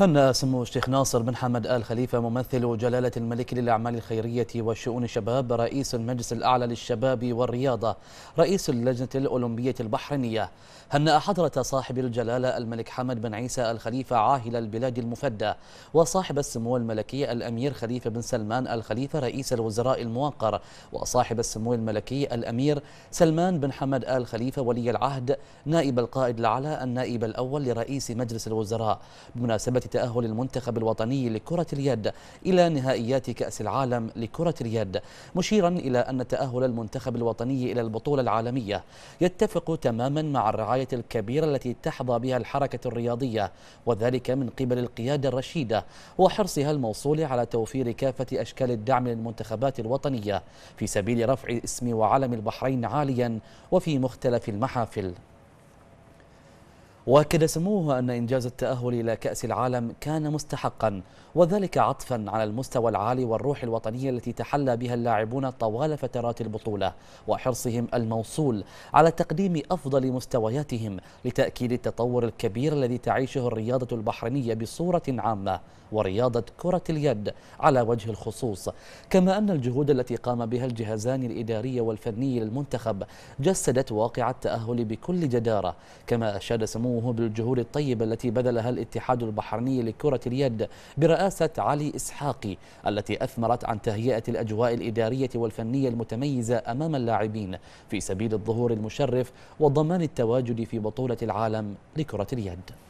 هنأ سمو الشيخ ناصر بن حمد آل خليفة ممثل جلالة الملك للأعمال الخيرية وشؤون الشباب رئيس المجلس الأعلى للشباب والرياضة رئيس اللجنة الأولمبية البحرينية هنأ حضرة صاحب الجلالة الملك حمد بن عيسى آل خليفة عاهل البلاد المفدى وصاحب السمو الملكي الأمير خليفة بن سلمان الخليفة رئيس الوزراء الموقر وصاحب السمو الملكي الأمير سلمان بن حمد آل خليفة ولي العهد نائب القائد الأعلى النائب الأول لرئيس مجلس الوزراء بمناسبة تأهل المنتخب الوطني لكرة اليد إلى نهائيات كأس العالم لكرة اليد مشيرا إلى أن تأهل المنتخب الوطني إلى البطولة العالمية يتفق تماما مع الرعاية الكبيرة التي تحظى بها الحركة الرياضية وذلك من قبل القيادة الرشيدة وحرصها الموصول على توفير كافة أشكال الدعم للمنتخبات الوطنية في سبيل رفع اسم وعلم البحرين عاليا وفي مختلف المحافل واكد سموه أن إنجاز التأهل إلى كأس العالم كان مستحقا وذلك عطفا على المستوى العالي والروح الوطنية التي تحلى بها اللاعبون طوال فترات البطولة وحرصهم الموصول على تقديم أفضل مستوياتهم لتأكيد التطور الكبير الذي تعيشه الرياضة البحرينية بصورة عامة ورياضة كرة اليد على وجه الخصوص كما أن الجهود التي قام بها الجهازان الإداري والفني للمنتخب جسدت واقع التأهل بكل جدارة كما أشاد سموه سموه بالجهود الطيبة التي بذلها الاتحاد البحريني لكرة اليد برئاسة علي إسحاقي التي أثمرت عن تهيئة الأجواء الإدارية والفنية المتميزة أمام اللاعبين في سبيل الظهور المشرف وضمان التواجد في بطولة العالم لكرة اليد